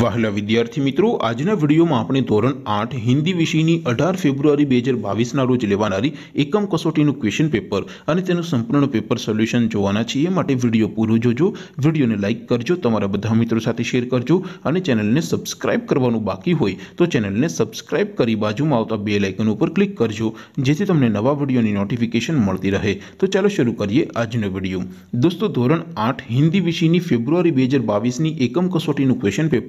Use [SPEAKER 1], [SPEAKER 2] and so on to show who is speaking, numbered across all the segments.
[SPEAKER 1] વાહલા વિદ્યાર્થી મિત્રો આજના વિડિયોમાં આપણે ધોરણ 8 હિન્દી વિષયની 18 ફેબ્રુઆરી 2022 ના રોજ લેવાનાર એકમ કસોટીનું ક્વેશ્ચન પેપર અને તેનું સંપૂર્ણ પેપર સોલ્યુશન જોવાના છીએ માટે વિડિયો પૂરો જોજો વિડિયોને લાઈક કરજો તમારા બધા મિત્રો સાથે શેર કરજો અને ચેનલને સબ્સ્ક્રાઇબ કરવાનું બાકી હોય તો ચેનલને સબ્સ્ક્રાઇબ કરી बाजूમાં આવતો બેલ આઇકન ઉપર ક્લિક કરજો જેથી તમને નવા વિડિયોની નોટિફિકેશન મળતી રહે તો ચાલો શરૂ કરીએ આજનો વિડિયો દોસ્તો ધોરણ 8 હિન્દી વિષયની ફેબ્રુઆરી 2022 ની એકમ કસોટીનું ક્વેશ્ચન પેપર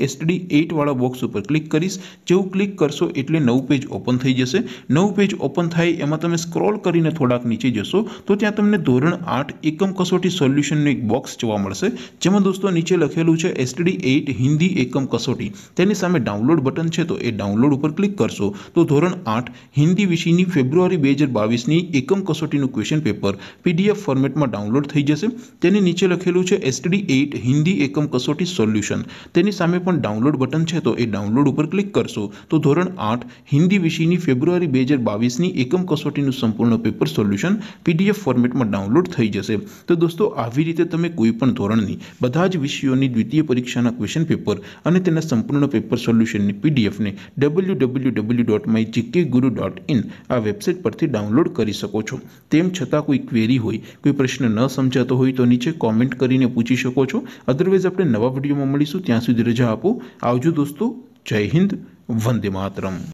[SPEAKER 1] STD 8 વાળો બોક્સ ઉપર ક્લિક કરિસ જેઉ ક્લિક કરશો એટલે નવ પેજ ઓપન થઈ જશે નવ પેજ ઓપન થઈ એમાં તમે સ્ક્રોલ કરીને થોડાક નીચે જશો તો ત્યાં તમને ધોરણ 8 એકમ કસોટી સોલ્યુશન નો એક બોક્સ જોવા મળશે જેમ હું દોસ્તો નીચે લખેલું છે STD 8 હિન્દી એકમ કસોટી તેની સામે ડાઉનલોડ બટન છે તો એ ડાઉનલોડ ઉપર ક્લિક કરશો તો ધોરણ 8 હિન્દી વિષયની ફેબ્રુઆરી 2022 ની એકમ કસોટી નું ક્વેશ્ચન પેપર PDF ફોર્મેટમાં ડાઉનલોડ થઈ જશે તેની નીચે લખેલું છે STD 8 હિન્દી એકમ કસોટી સોલ્યુશન તેની સામે ડાઉનલોડ બટન છે તો એ ડાઉનલોડ ઉપર ક્લિક કરશું તો ધોરણ 8 હિન્દી વિષયની ફેબ્રુઆરી 2022 ની એકમ કસોટીનું સંપૂર્ણ પેપર સોલ્યુશન પીડીએફ ફોર્મેટમાં ડાઉનલોડ થઈ જશે તો દોસ્તો આવી રીતે તમે કોઈ પણ ધોરણની બધા જ વિષયોની દ્વિતીય પરીક્ષાના ક્વેશ્ચન પેપર અને તેના સંપૂર્ણના પેપર સોલ્યુશનની પીડીએફ ને www.mygkguru.in આ વેબસાઈટ પરથી ડાઉનલોડ કરી શકો છો તેમ છતાં કોઈ ક્વેરી હોય કોઈ પ્રશ્ન ન સમજાતો હોય તો નીચે કમેન્ટ કરીને પૂછી શકો છો અધરવેઝ આપણે નવા વિડિયોમાં મળીશું ત્યાં સુધી રજા बापू आवजू दोस्तों जय हिंद वंदे मातरम